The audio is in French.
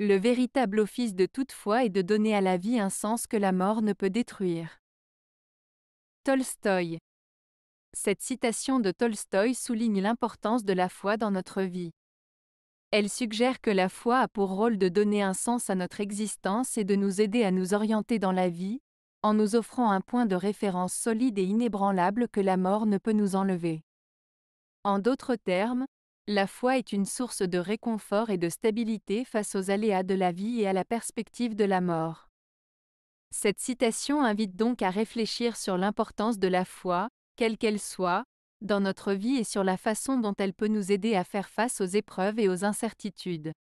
Le véritable office de toute foi est de donner à la vie un sens que la mort ne peut détruire. Tolstoï. Cette citation de Tolstoï souligne l'importance de la foi dans notre vie. Elle suggère que la foi a pour rôle de donner un sens à notre existence et de nous aider à nous orienter dans la vie, en nous offrant un point de référence solide et inébranlable que la mort ne peut nous enlever. En d'autres termes, la foi est une source de réconfort et de stabilité face aux aléas de la vie et à la perspective de la mort. Cette citation invite donc à réfléchir sur l'importance de la foi, quelle qu'elle soit, dans notre vie et sur la façon dont elle peut nous aider à faire face aux épreuves et aux incertitudes.